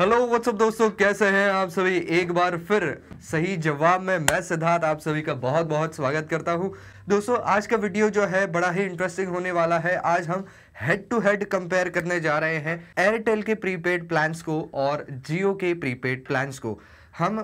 hello what's up दोस्तों कैसे हैं आप सभी एक बार फिर सही जवाब में मैं सिद्धार्थ आप सभी का बहुत बहुत स्वागत करता हूं दोस्तों आज का वीडियो जो है बड़ा ही इंटरेस्टिंग होने वाला है आज हम हेड टू हेड कंपेयर करने जा रहे हैं एयरटेल के प्रीपेड प्लान्स को और जियो के प्रीपेड प्लान्स को हम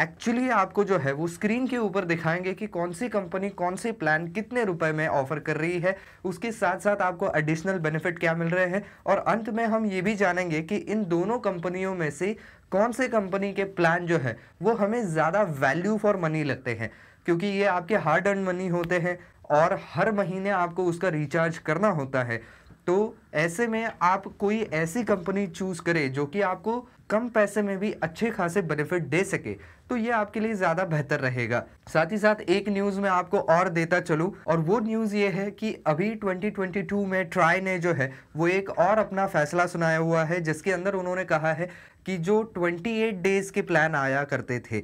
एक्चुअली आपको जो है वो स्क्रीन के ऊपर दिखाएंगे कि कौन सी कंपनी कौन सी प्लान कितने रुपए में ऑफर कर रही है उसके साथ साथ आपको एडिशनल बेनिफिट क्या मिल रहे हैं और अंत में हम ये भी जानेंगे कि इन दोनों कंपनियों में से कौन से कंपनी के प्लान जो है वो हमें ज़्यादा वैल्यू फॉर मनी लगते हैं क्योंकि ये आपके हार्ड अर्न मनी होते हैं और हर महीने आपको उसका रिचार्ज करना होता है तो ऐसे में आप कोई ऐसी कंपनी चूज़ करें जो कि आपको कम पैसे में भी अच्छे खासे बेनिफिट दे सके तो ये आपके लिए ज़्यादा बेहतर रहेगा साथ ही साथ एक न्यूज़ में आपको और देता चलूँ और वो न्यूज़ ये है कि अभी 2022 में ट्राई ने जो है वो एक और अपना फैसला सुनाया हुआ है जिसके अंदर उन्होंने कहा है कि जो 28 डेज़ के प्लान आया करते थे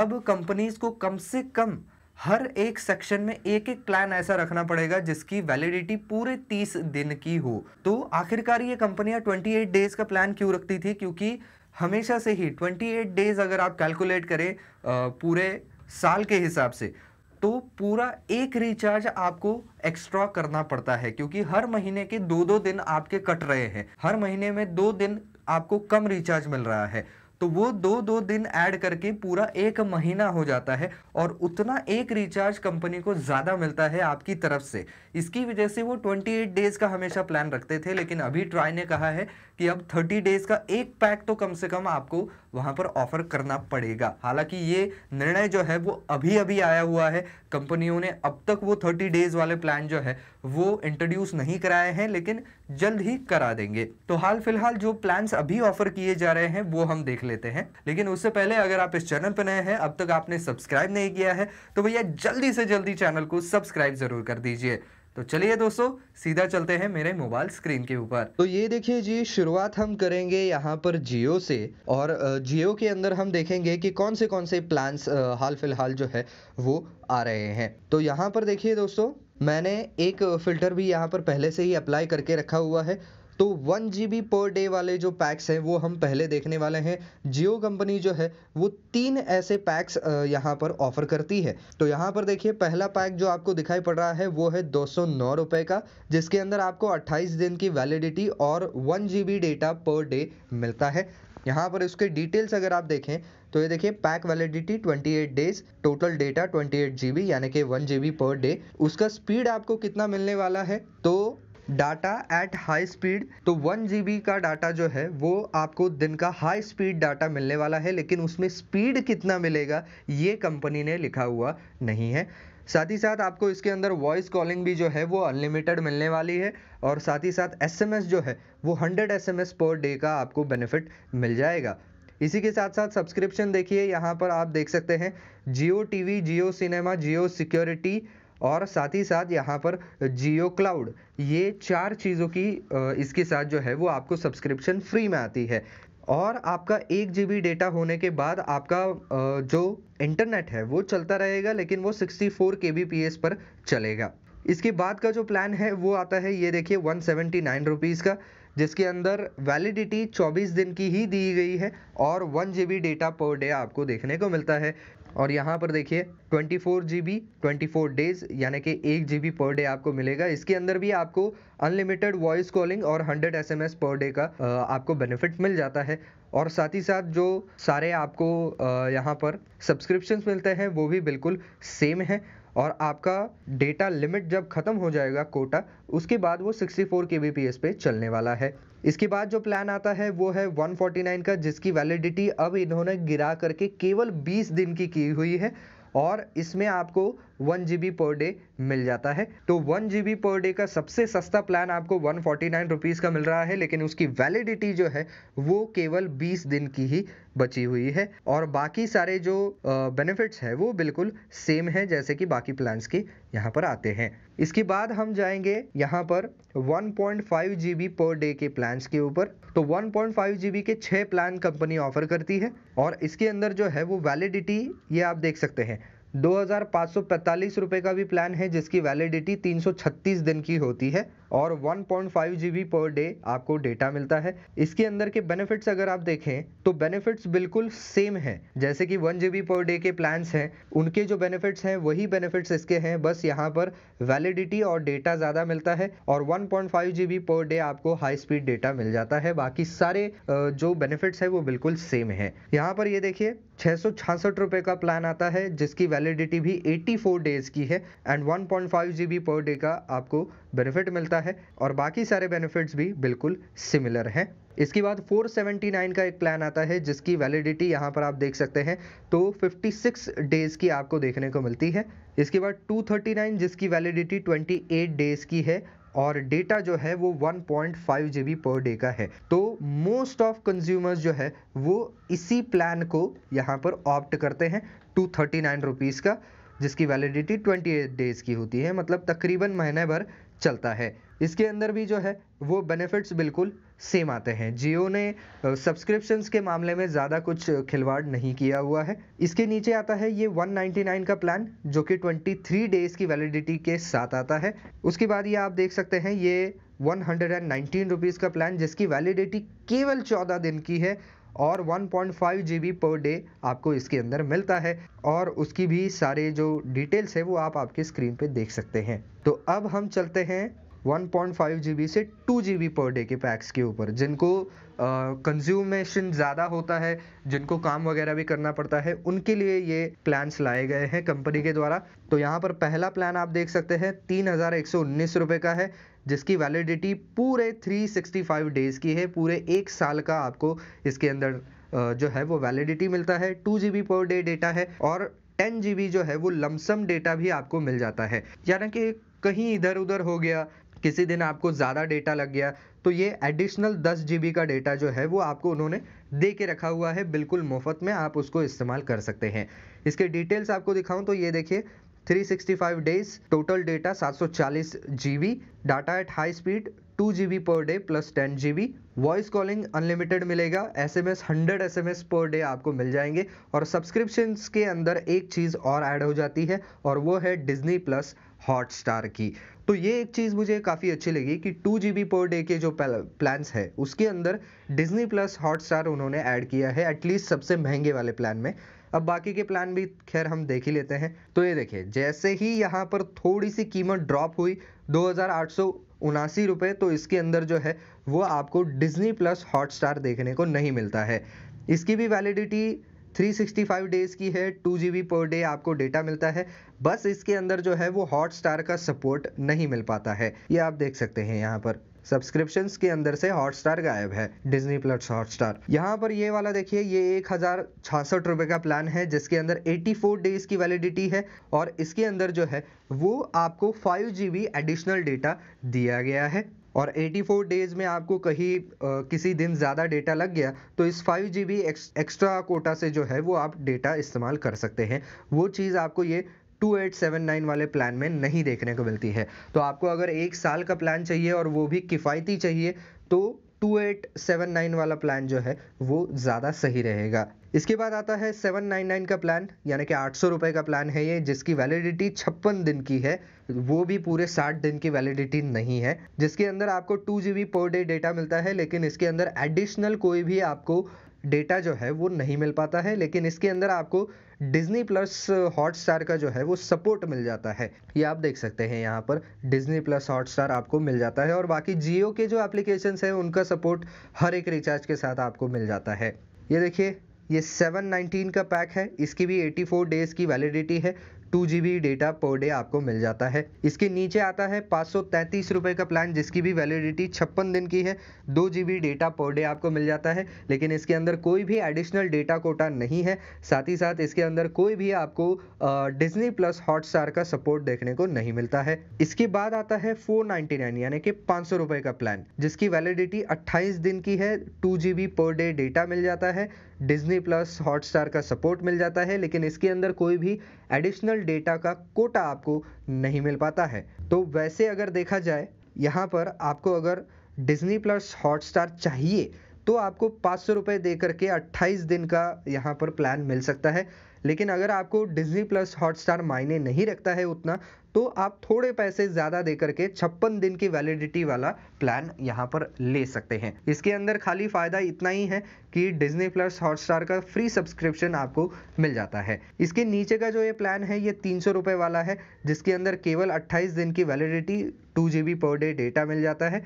अब कंपनीज़ को कम से कम हर एक सेक्शन में एक एक प्लान ऐसा रखना पड़ेगा जिसकी वैलिडिटी पूरे तीस दिन की हो तो आखिरकार ये कंपनियां 28 डेज का प्लान क्यों रखती थी क्योंकि हमेशा से ही 28 डेज अगर आप कैलकुलेट करें पूरे साल के हिसाब से तो पूरा एक रिचार्ज आपको एक्स्ट्रा करना पड़ता है क्योंकि हर महीने के दो दो दिन आपके कट रहे हैं हर महीने में दो दिन आपको कम रिचार्ज मिल रहा है तो वो दो दो दिन ऐड करके पूरा एक महीना हो जाता है और उतना एक रिचार्ज कंपनी को ज़्यादा मिलता है आपकी तरफ से इसकी वजह से वो 28 डेज़ का हमेशा प्लान रखते थे लेकिन अभी ट्राई ने कहा है कि अब 30 डेज़ का एक पैक तो कम से कम आपको वहाँ पर ऑफ़र करना पड़ेगा हालांकि ये निर्णय जो है वो अभी अभी आया हुआ है कंपनियों ने अब तक वो थर्टी डेज़ वाले प्लान जो है वो इंट्रोड्यूस नहीं कराए हैं लेकिन जल्द ही करा देंगे तो हाल फिलहाल जो प्लान्स अभी ऑफर किए जा रहे हैं वो हम देख लेते हैं लेकिन उससे पहले अगर आप इस चैनल पर नए हैं अब तक आपने सब्सक्राइब नहीं किया है तो भैया जल्दी से जल्दी चैनल को सब्सक्राइब जरूर कर दीजिए तो चलिए दोस्तों सीधा चलते हैं मेरे मोबाइल स्क्रीन के ऊपर तो ये देखिए जी शुरुआत हम करेंगे यहाँ पर जियो से और जियो के अंदर हम देखेंगे कि कौन से कौन से प्लान्स हाल फिलहाल जो है वो आ रहे हैं तो यहाँ पर देखिए दोस्तों मैंने एक फ़िल्टर भी यहाँ पर पहले से ही अप्लाई करके रखा हुआ है तो one G B per day वाले जो पैक्स हैं वो हम पहले देखने वाले हैं जियो कंपनी जो है वो तीन ऐसे पैक्स यहाँ पर ऑफर करती है तो यहाँ पर देखिए पहला पैक जो आपको दिखाई पड़ रहा है वो है दो सौ नौ रुपये का जिसके अंदर आपको अट्ठाईस दिन की वैलिडिटी और one G B data per day मिलता है यहाँ पर उसके डिटेल्स अगर आप देखें तो ये देखिए pack validity 28 days total data 28 GB यानी कि 1 जीबी पर डे उसका स्पीड आपको कितना मिलने वाला है तो डाटा एट हाई स्पीड तो वन जी का डाटा जो है वो आपको दिन का हाई स्पीड डाटा मिलने वाला है लेकिन उसमें स्पीड कितना मिलेगा ये कंपनी ने लिखा हुआ नहीं है साथ ही साथ आपको इसके अंदर वॉइस कॉलिंग भी जो है वो अनलिमिटेड मिलने वाली है और साथ ही साथ एसएमएस जो है वो 100 एसएमएस पर डे का आपको बेनिफिट मिल जाएगा इसी के साथ साथ सब्सक्रिप्शन देखिए यहाँ पर आप देख सकते हैं Jio TV Jio cinema Jio security और साथ ही साथ यहाँ पर जियो क्लाउड ये चार चीज़ों की इसके साथ जो है वो आपको सब्सक्रिप्शन फ्री में आती है और आपका एक जी डेटा होने के बाद आपका जो इंटरनेट है वो चलता रहेगा लेकिन वो 64 के बी पी एस पर चलेगा इसके बाद का जो प्लान है वो आता है ये देखिए वन सेवेंटी नाइन रुपीज़ का जिसके अंदर वैलिडिटी 24 दिन की ही दी गई है और one G data per day आपको देखने को मिलता है और यहाँ पर देखिए twenty four G B twenty four days यानी कि एक बी पर डे आपको मिलेगा इसके अंदर भी आपको अनलिमिटेड वॉइस कॉलिंग और hundred S M S per day का आपको बेनिफिट मिल जाता है और साथ ही साथ जो सारे आपको यहाँ पर सब्सक्रिप्शन मिलते हैं वो भी बिल्कुल सेम है और आपका डेटा लिमिट जब ख़त्म हो जाएगा कोटा उसके बाद वो 64 four K B P S पे चलने वाला है इसके बाद जो प्लान आता है वो है 149 का जिसकी वैलिडिटी अब इन्होंने गिरा करके केवल 20 दिन की की हुई है और इसमें आपको वन जी पर डे मिल जाता है तो वन जी पर डे का सबसे सस्ता प्लान आपको वन फोर्टी का मिल रहा है लेकिन उसकी वैलिडिटी जो है वो केवल बीस दिन की ही बची हुई है और बाकी सारे जो बेनिफिट्स है वो बिल्कुल सेम है जैसे कि बाकी प्लान्स के यहाँ पर आते हैं इसके बाद हम जाएंगे यहाँ पर 1.5 पॉइंट पर डे के प्लान्स के ऊपर तो 1.5 पॉइंट के छः प्लान कंपनी ऑफर करती है और इसके अंदर जो है वो वैलिडिटी ये आप देख सकते हैं दो हज़ार का भी प्लान है जिसकी वैलिडिटी 336 दिन की होती है और 1.5 पॉइंट पर डे आपको डेटा मिलता है इसके अंदर के बेनिफिट्स अगर आप देखें तो बेनिफिट्स बिल्कुल सेम है जैसे कि वन जी पर डे के प्लान्स हैं उनके जो बेनिफिट्स हैं वही बेनिफिट्स इसके हैं बस यहाँ पर वैलिडिटी और डेटा ज़्यादा मिलता है और वन पॉइंट पर डे आपको हाई स्पीड डेटा मिल जाता है बाकी सारे जो बेनिफिट्स है वो बिल्कुल सेम है यहाँ पर ये देखिए छः रुपए का प्लान आता है जिसकी वैलिडिटी भी 84 डेज की है एंड 1.5 पॉइंट पर डे का आपको बेनिफिट मिलता है और बाकी सारे बेनिफिट्स भी बिल्कुल सिमिलर हैं इसके बाद 479 का एक प्लान आता है जिसकी वैलिडिटी यहाँ पर आप देख सकते हैं तो 56 डेज़ की आपको देखने को मिलती है इसके बाद 239 जिसकी वैलिडिटी 28 डेज़ की है और डेटा जो है वो 1.5 पॉइंट पर डे का है तो मोस्ट ऑफ कंज्यूमर्स जो है वो इसी प्लान को यहाँ पर ऑप्ट करते हैं टू थर्टी का जिसकी वैलिडिटी 28 डेज़ की होती है मतलब तकरीबन महीने भर चलता है इसके अंदर भी जो है वो बेनिफिट्स बिल्कुल सेम आते हैं जियो ने सब्सक्रिप्शंस के मामले में ज़्यादा कुछ खिलवाड़ नहीं किया हुआ है इसके नीचे आता है ये 199 का प्लान जो कि 23 डेज़ की वैलिडिटी के साथ आता है उसके बाद ये आप देख सकते हैं ये वन हंड्रेड का प्लान जिसकी वैलिडिटी केवल चौदह दिन की है और 1.5 जीबी पर डे आपको इसके अंदर मिलता है और उसकी भी सारे जो डिटेल्स है वो आप आपके स्क्रीन पे देख सकते हैं तो अब हम चलते हैं 1.5 जीबी से 2 जीबी पर डे के पैक्स के ऊपर जिनको कंज्यूमेशन ज़्यादा होता है जिनको काम वगैरह भी करना पड़ता है उनके लिए ये प्लान्स लाए गए हैं कंपनी के द्वारा तो यहाँ पर पहला प्लान आप देख सकते हैं तीन हज़ार एक सौ उन्नीस रुपये का है जिसकी वैलिडिटी पूरे 365 डेज़ की है पूरे एक साल का आपको इसके अंदर जो है वो वैलिडिटी मिलता है टू जी पर डे डेटा है और टेन जी जो है वो लमसम डेटा भी आपको मिल जाता है यानी कि कहीं इधर उधर हो गया किसी दिन आपको ज़्यादा डेटा लग गया तो ये एडिशनल दस जी का डेटा जो है वो आपको उन्होंने दे के रखा हुआ है बिल्कुल मुफ्त में आप उसको इस्तेमाल कर सकते हैं इसके डिटेल्स आपको दिखाऊं तो ये देखिए 365 days total data 740 GB data at high speed 2 GB per day plus 10 GB voice calling unlimited मिलेगा एसएमएस 100 एसएमएस पर डे आपको मिल जाएंगे और सब्सक्रिप्शंस के अंदर एक चीज़ और ऐड हो जाती है और वो है डिज्नी प्लस हॉट स्टार की तो ये एक चीज़ मुझे काफ़ी अच्छी लगी कि two G B per day के जो प्लान्स है उसके अंदर डिज्नी प्लस हॉट स्टार उन्होंने ऐड किया है एटलीस्ट सबसे महंगे वाले प्लान में अब बाकी के प्लान भी खैर हम देख ही लेते हैं तो ये देखिए जैसे ही यहाँ पर थोड़ी सी कीमत ड्रॉप हुई दो उनासी रुपये तो इसके अंदर जो है वो आपको डिज्नी प्लस हॉट स्टार देखने को नहीं मिलता है इसकी भी वैलिडिटी 365 डेज़ की है टू जी पर डे आपको डेटा मिलता है बस इसके अंदर जो है वो हॉट स्टार का सपोर्ट नहीं मिल पाता है ये आप देख सकते हैं यहाँ पर सब्सक्रिप्शन के अंदर से हॉटस्टार गायब है डिज्नी प्लस हॉटस्टार यहाँ पर ये वाला देखिए ये एक हजार छियासठ रुपए का प्लान है जिसके अंदर 84 डेज की वैलिडिटी है और इसके अंदर जो है वो आपको फाइव जी एडिशनल डेटा दिया गया है और 84 डेज़ में आपको कहीं किसी दिन ज़्यादा डेटा लग गया तो इस five G B extra quota से जो है वो आप डेटा इस्तेमाल कर सकते हैं वो चीज़ आपको ये 2879 वाले प्लान में नहीं देखने को मिलती है तो आपको अगर एक साल का प्लान चाहिए और वो भी किफ़ायती चाहिए तो 2879 वाला प्लान जो है वो ज़्यादा सही रहेगा इसके बाद आता है 799 का प्लान यानी कि आठ सौ का प्लान है ये जिसकी वैलिडिटी छप्पन दिन की है वो भी पूरे 60 दिन की वैलिडिटी नहीं है जिसके अंदर आपको टू जी पर डे डेटा मिलता है लेकिन इसके अंदर एडिशनल कोई भी आपको डेटा जो है वो नहीं मिल पाता है लेकिन इसके अंदर आपको डिज्नी प्लस हॉटस्टार का जो है वो सपोर्ट मिल जाता है ये आप देख सकते हैं यहाँ पर डिज्नी प्लस हॉटस्टार आपको मिल जाता है और बाकी जियो के जो एप्लीकेशन हैं उनका सपोर्ट हर एक रिचार्ज के साथ आपको मिल जाता है ये देखिए ये 719 का पैक है इसकी भी 84 डेज़ की वैलिडिटी है two G B data per day आपको मिल जाता है इसके नीचे आता है पाँच सौ तैंतीस रुपये का प्लान जिसकी भी वैलिडिटी छप्पन दिन की है दो G B data per day आपको मिल जाता है लेकिन इसके अंदर कोई भी एडिशनल डेटा कोटा नहीं है साथ ही साथ इसके अंदर कोई भी आपको डिजनी प्लस हॉटस्टार का सपोर्ट देखने को नहीं मिलता है इसके बाद आता है फोर नाइन्टी नाइन यानी कि पाँच सौ रुपये का प्लान जिसकी वैलिडिटी अट्ठाईस दिन की है two G B per day data मिल जाता है डिज्नी प्लस हॉटस्टार का सपोर्ट मिल जाता है लेकिन इसके अंदर कोई भी एडिशनल डेटा का कोटा आपको नहीं मिल पाता है तो वैसे अगर देखा जाए यहाँ पर आपको अगर डिज्नी प्लस हॉटस्टार चाहिए तो आपको पाँच सौ रुपये दे करके अट्ठाईस दिन का यहाँ पर प्लान मिल सकता है लेकिन अगर आपको डिजनी प्लस हॉटस्टार मायने नहीं रखता है उतना तो आप थोड़े पैसे ज़्यादा दे करके छप्पन दिन की वैलिडिटी वाला प्लान यहाँ पर ले सकते हैं इसके अंदर खाली फ़ायदा इतना ही है कि डिजनी प्लस हॉटस्टार का फ्री सब्सक्रिप्शन आपको मिल जाता है इसके नीचे का जो ये प्लान है ये तीन सौ रुपये वाला है जिसके अंदर केवल अट्ठाईस दिन की वैलिडिटी टू जी पर डे डेटा मिल जाता है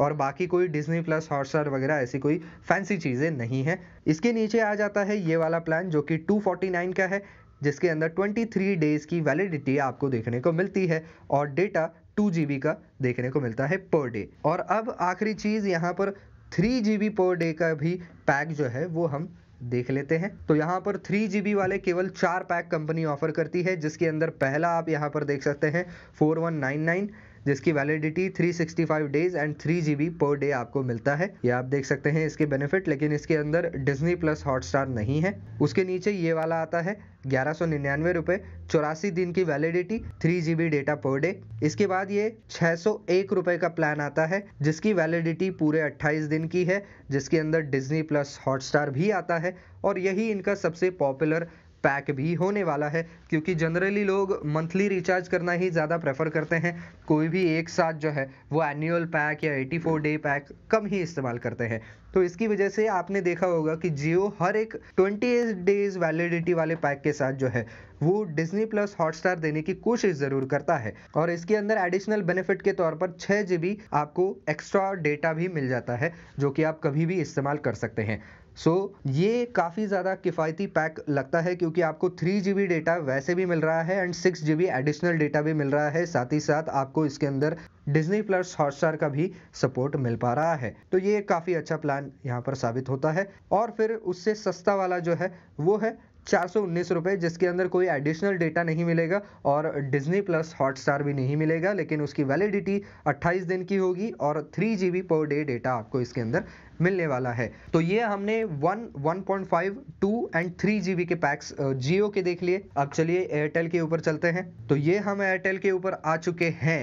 और बाकी कोई डिज्नी प्लस हॉटस्टार वगैरह ऐसी कोई फैंसी चीज़ें नहीं है इसके नीचे आ जाता है ये वाला प्लान जो कि 249 का है जिसके अंदर 23 डेज़ की वैलिडिटी आपको देखने को मिलती है और डेटा टू जी का देखने को मिलता है पर डे और अब आखिरी चीज़ यहाँ पर थ्री जी पर डे का भी पैक जो है वो हम देख लेते हैं तो यहाँ पर थ्री जी वाले केवल चार पैक कंपनी ऑफर करती है जिसके अंदर पहला आप यहाँ पर देख सकते हैं फोर वन नाइन नाइन जिसकी validity 365 days and 3 GB per day आपको मिलता है ये आप देख सकते हैं इसके बेनिफिट लेकिन इसके अंदर डिज्नी प्लस हॉटस्टार नहीं है उसके नीचे ये वाला आता है ग्यारह सौ निन्यानवे रुपए चौरासी दिन की validity three G data per day इसके बाद ये छह सौ एक रुपए का प्लान आता है जिसकी वैलिडिटी पूरे अट्ठाईस दिन की है जिसके अंदर डिज्नी प्लस हॉटस्टार भी आता है और यही इनका सबसे पॉपुलर पैक भी होने वाला है क्योंकि जनरली लोग मंथली रिचार्ज करना ही ज़्यादा प्रेफर करते हैं कोई भी एक साथ जो है वो एनुअल पैक या 84 डे पैक कम ही इस्तेमाल करते हैं तो इसकी वजह से आपने देखा होगा कि जियो हर एक 28 डेज वैलिडिटी वाले पैक के साथ जो है वो डिज्नी प्लस हॉटस्टार देने की कोशिश ज़रूर करता है और इसके अंदर एडिशनल बेनिफिट के तौर पर छः जी आपको एक्स्ट्रा डेटा भी मिल जाता है जो कि आप कभी भी इस्तेमाल कर सकते हैं सो so, ये काफ़ी ज़्यादा किफ़ायती पैक लगता है क्योंकि आपको थ्री जी डेटा वैसे भी मिल रहा है and six G additional data भी मिल रहा है साथ ही साथ आपको इसके अंदर डिज्नी प्लस हॉटस्टार का भी सपोर्ट मिल पा रहा है तो ये काफ़ी अच्छा प्लान यहाँ पर साबित होता है और फिर उससे सस्ता वाला जो है वो है चार सौ उन्नीस रुपये जिसके अंदर कोई एडिशनल डेटा नहीं मिलेगा और डिज्नी प्लस हॉटस्टार भी नहीं मिलेगा लेकिन उसकी वैलिडिटी अट्ठाईस दिन की होगी और three G B per day data आपको इसके अंदर मिलने वाला है तो ये हमने one one point five two and three G के पैक्स जियो के देख लिए अब चलिए एयरटेल के ऊपर चलते हैं तो ये हम एयरटेल के ऊपर आ चुके हैं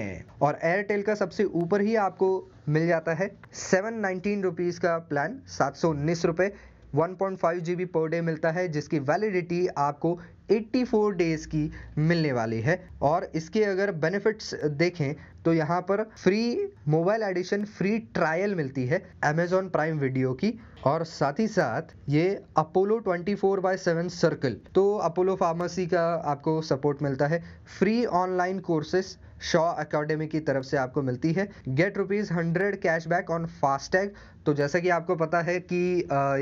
और एयरटेल का सबसे ऊपर ही आपको मिल जाता है सेवन नाइनटीन रुपीज़ का प्लान सात सौ उन्नीस रुपए one point five G B per day मिलता है जिसकी वैलिडिटी आपको 84 डेज़ की मिलने वाली है और इसके अगर बेनिफिट्स देखें तो यहाँ पर free mobile edition free trial मिलती है अमेजोन प्राइम वीडियो की और साथ ही साथ ये Apollo 24 four by seven circle तो अपोलो फार्मेसी का आपको सपोर्ट मिलता है free online courses Shaw academy की तरफ से आपको मिलती है get rupees hundred cash back on FASTag तो जैसा कि आपको पता है कि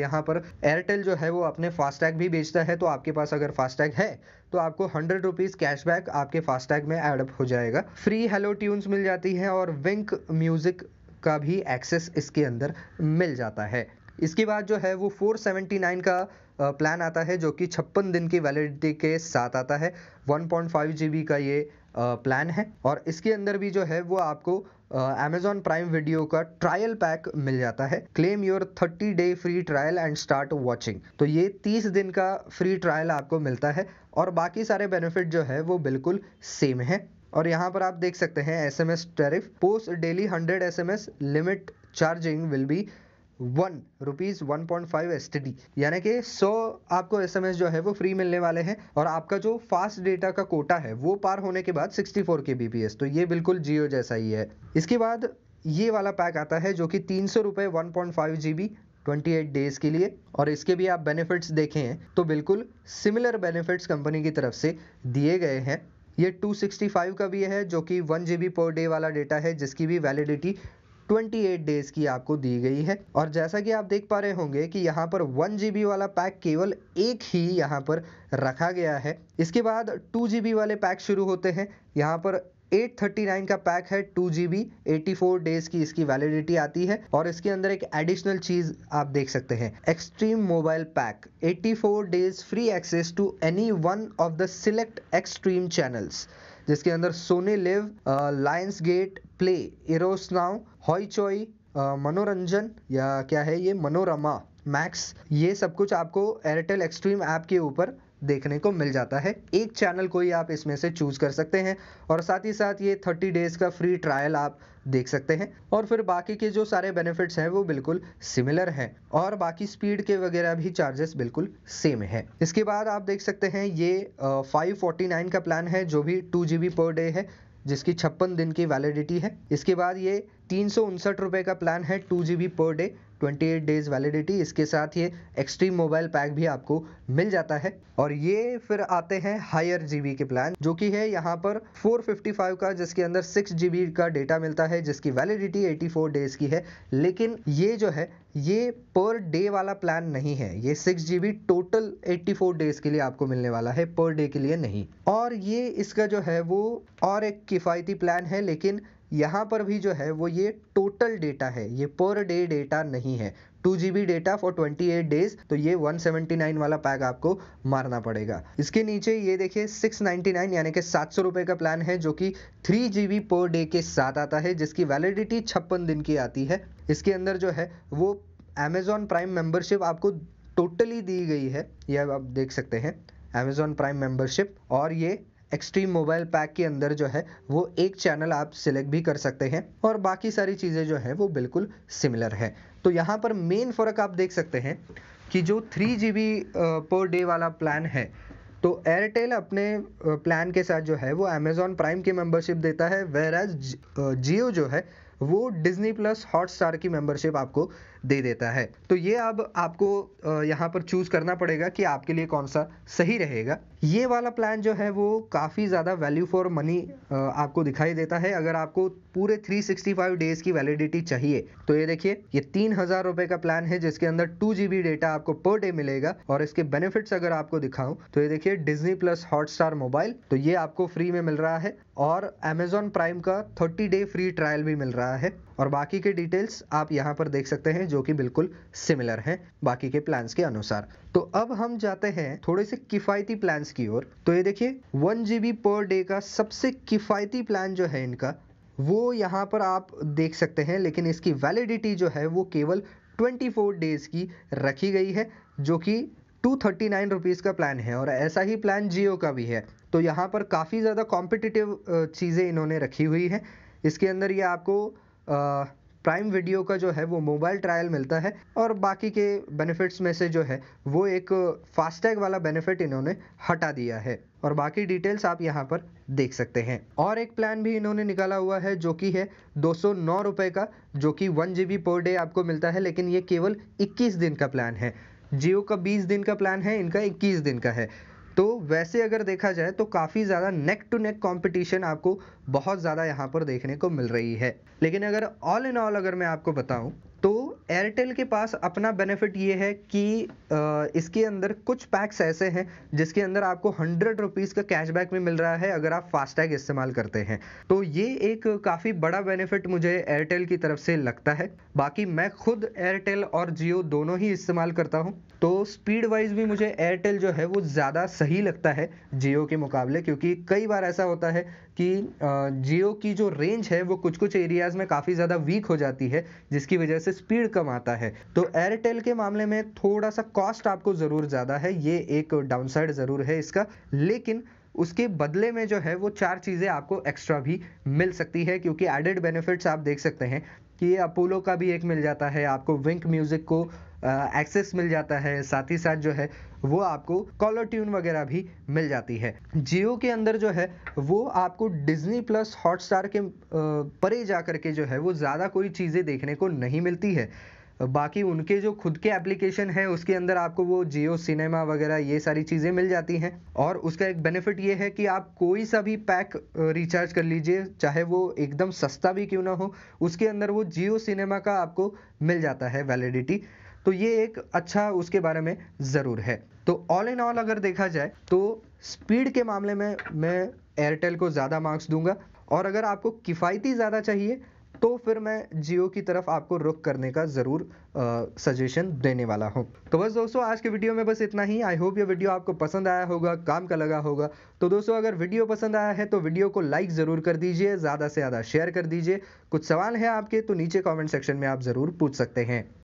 यहाँ पर एयरटेल जो है वो अपने फास्टैग भी बेचता है तो आपके पास अगर फास्टैग है तो आपको हंड्रेड रुपीज़ कैशबैक आपके फास्टैग में एडअप हो जाएगा फ्री हेलो ट्यून्स मिल जाती है और विंक म्यूज़िक का भी एक्सेस इसके अंदर मिल जाता है इसके बाद जो है वो 479 का प्लान आता है जो कि छप्पन दिन की वैलिडिटी के साथ आता है 1.5 जीबी का ये प्लान है और इसके अंदर भी जो है वो आपको अमेजॉन प्राइम वीडियो का ट्रायल पैक मिल जाता है claim your thirty day free trial and start watching तो ये तीस दिन का फ्री ट्रायल आपको मिलता है और बाकी सारे बेनिफिट जो है वो बिल्कुल सेम है और यहाँ पर आप देख सकते हैं S M S tariff post daily hundred S M S limit charging will be one rupees one point five S T D यानी कि सौ आपको एस एम एस जो है वो फ्री मिलने वाले हैं और आपका जो फास्ट डेटा का कोटा है वो पार होने के बाद sixty four K B P S तो ये बिल्कुल जियो जैसा ही है इसके बाद ये वाला पैक आता है जो कि तीन सौ रुपये one point five G B twenty eight days के लिए और इसके भी आप बेनिफिट्स देखें हैं तो बिल्कुल सिमिलर बेनिफिट्स कंपनी की तरफ से दिए गए हैं ये 265 का भी है जो कि वन जी पर डे वाला डेटा है जिसकी भी वैलिडिटी 28 डेज की आपको दी गई है और जैसा कि आप देख पा रहे होंगे कि यहाँ पर वन जी वाला पैक केवल एक ही यहाँ पर रखा गया है इसके बाद टू जी वाले पैक शुरू होते हैं यहाँ पर 839 का पैक है टू जी बी डेज की इसकी वैलिडिटी आती है और इसके अंदर एक एडिशनल चीज आप देख सकते हैं extreme mobile pack 84 days free access to any one of the select extreme channels जिसके अंदर SonyLIV Lionsgate play Eros now Hoichoi मनोरंजन या क्या है ये मनोरमा मैक्स ये सब कुछ आपको एयरटेल एक्सट्रीम ऐप के ऊपर देखने को मिल जाता है एक चैनल को ही आप इसमें से चूज़ कर सकते हैं और साथ ही साथ ये थर्टी डेज़ का फ्री ट्रायल आप देख सकते हैं और फिर बाकी के जो सारे बेनिफिट्स हैं वो बिल्कुल सिमिलर हैं और बाकी स्पीड के वगैरह भी चार्जेस बिल्कुल सेम है इसके बाद आप देख सकते हैं ये फाइव फोर्टी नाइन का प्लान है जो भी two G B per day है जिसकी छप्पन दिन की वैलिडिटी है इसके बाद ये तीन सौ उनसठ रुपये का प्लान है two G B per day eight days validity इसके साथ ये एक्सट्रीम मोबाइल पैक भी आपको मिल जाता है और ये फिर आते हैं हायर जीबी के प्लान जो कि है यहाँ पर फोर फिफ्टी फाइव का जिसके अंदर जी जीबी का डेटा मिलता है जिसकी वैलिडिटी एटी फोर डेज की है लेकिन ये जो है ये पर डे वाला प्लान नहीं है ये six G B total four days के लिए आपको मिलने वाला है पर डे के लिए नहीं और ये इसका जो है वो और एक किफ़ायती प्लान है लेकिन यहाँ पर भी जो है वो ये टोटल डेटा है ये पर डे डेटा नहीं है two G B data for twenty eight days तो ये वन सेवेंटी नाइन वाला पैक आपको मारना पड़ेगा इसके नीचे ये देखिए सिक्स नाइनटी नाइन यानी कि सात सौ रुपए का प्लान है जो कि three G B per day के साथ आता है जिसकी वैलिडिटी छप्पन दिन की आती है इसके अंदर जो है वो अमेजोन प्राइम मेंबरशिप आपको टोटली दी गई है यह आप देख सकते हैं अमेजोन प्राइम मेंबरशिप और ये एक्सट्रीम मोबाइल पैक के अंदर जो है वो एक चैनल आप सिलेक्ट भी कर सकते हैं और बाकी सारी चीज़ें जो है वो बिल्कुल सिमिलर है तो यहाँ पर मेन फ़र्क आप देख सकते हैं कि जो three G B per day वाला प्लान है तो एयरटेल अपने प्लान के साथ जो है वो अमेजोन प्राइम की मेंबरशिप देता है वेर एज जियो जो है वो डिज्नी प्लस हॉटस्टार की मेंबरशिप आपको दे देता है तो ये अब आपको यहाँ पर चूज़ करना पड़ेगा कि आपके लिए कौन सा सही रहेगा ये वाला प्लान जो है वो काफ़ी ज़्यादा वैल्यू फॉर मनी आपको दिखाई देता है अगर आपको पूरे 365 डेज़ की वैलिडिटी चाहिए तो ये देखिए ये तीन हज़ार रुपये का प्लान है जिसके अंदर टू जी डेटा आपको पर डे मिलेगा और इसके बेनिफिट्स अगर आपको दिखाऊं तो ये देखिए डिज्नी प्लस हॉटस्टार मोबाइल तो ये आपको फ्री में मिल रहा है और अमेजॉन प्राइम का थर्टी डे फ्री ट्रायल भी मिल रहा है और बाकी के डिटेल्स आप यहाँ पर देख सकते हैं हैं जो कि बिल्कुल सिमिलर हैं बाकी के प्लान्स के अनुसार तो अब हम जाते हैं थोड़े से किफ़ायती प्लान्स की ओर तो ये देखिए वन जी पर डे का सबसे किफ़ायती प्लान जो है इनका वो यहाँ पर आप देख सकते हैं लेकिन इसकी वैलिडिटी जो है वो केवल 24 डेज़ की रखी गई है जो कि टू थर्टी का प्लान है और ऐसा ही प्लान जियो का भी है तो यहाँ पर काफ़ी ज़्यादा कॉम्पिटिटिव चीज़ें इन्होंने रखी हुई हैं इसके अंदर ये आपको प्राइम वीडियो का जो है वो मोबाइल ट्रायल मिलता है और बाकी के बेनिफिट्स में से जो है वो एक फास्टैग वाला बेनिफिट इन्होंने हटा दिया है और बाकी डिटेल्स आप यहाँ पर देख सकते हैं और एक प्लान भी इन्होंने निकाला हुआ है जो कि है दो रुपए का जो कि वन जी पर डे आपको मिलता है लेकिन ये केवल इक्कीस दिन का प्लान है जियो का बीस दिन का प्लान है इनका इक्कीस दिन का है तो वैसे अगर देखा जाए तो काफ़ी ज़्यादा नेक टू नेक कंपटीशन आपको बहुत ज़्यादा यहाँ पर देखने को मिल रही है लेकिन अगर ऑल इन ऑल अगर मैं आपको बताऊँ एयरटेल के पास अपना बेनिफिट ये है कि इसके अंदर कुछ पैक्स ऐसे हैं जिसके अंदर आपको हंड्रेड रुपीज़ का कैशबैक भी मिल रहा है अगर आप फास्टैग इस्तेमाल करते हैं तो ये एक काफ़ी बड़ा बेनिफिट मुझे एयरटेल की तरफ से लगता है बाकी मैं खुद एयरटेल और जियो दोनों ही इस्तेमाल करता हूँ तो स्पीड वाइज भी मुझे एयरटेल जो है वो ज़्यादा सही लगता है जियो के मुकाबले क्योंकि कई बार ऐसा होता है कि जियो की जो रेंज है वो कुछ कुछ एरियाज़ में काफ़ी ज़्यादा वीक हो जाती है जिसकी वजह से स्पीड कम आता है तो एयरटेल के मामले में थोड़ा सा कॉस्ट आपको ज़रूर ज़्यादा है ये एक डाउनसाइड ज़रूर है इसका लेकिन उसके बदले में जो है वो चार चीज़ें आपको एक्स्ट्रा भी मिल सकती है क्योंकि एडेड बेनिफिट्स आप देख सकते हैं कि अपोलो का भी एक मिल जाता है आपको विंक म्यूज़िक को एक्सेस मिल जाता है साथ ही साथ जो है वो आपको कॉलर ट्यून वगैरह भी मिल जाती है जियो के अंदर जो है वो आपको डिज्नी प्लस हॉटस्टार के परे जा करके जो है वो ज़्यादा कोई चीज़ें देखने को नहीं मिलती है बाकी उनके जो खुद के एप्लीकेशन हैं उसके अंदर आपको वो जियो सिनेमा वगैरह ये सारी चीज़ें मिल जाती हैं और उसका एक बेनिफिट ये है कि आप कोई सा भी पैक रिचार्ज कर लीजिए चाहे वो एकदम सस्ता भी क्यों ना हो उसके अंदर वो जियो सिनेमा का आपको मिल जाता है वैलिडिटी तो ये एक अच्छा उसके बारे में ज़रूर है तो ऑल इन ऑल अगर देखा जाए तो स्पीड के मामले में मैं एयरटेल को ज़्यादा मार्क्स दूंगा और अगर आपको किफ़ायती ज़्यादा चाहिए तो फिर मैं जियो की तरफ आपको रुख करने का ज़रूर सजेशन देने वाला हूँ तो बस दोस्तों आज के वीडियो में बस इतना ही आई होप ये वीडियो आपको पसंद आया होगा काम का लगा होगा तो दोस्तों अगर वीडियो पसंद आया है तो वीडियो को लाइक ज़रूर कर दीजिए ज़्यादा से ज़्यादा शेयर कर दीजिए कुछ सवाल है आपके तो नीचे कॉमेंट सेक्शन में आप ज़रूर पूछ सकते हैं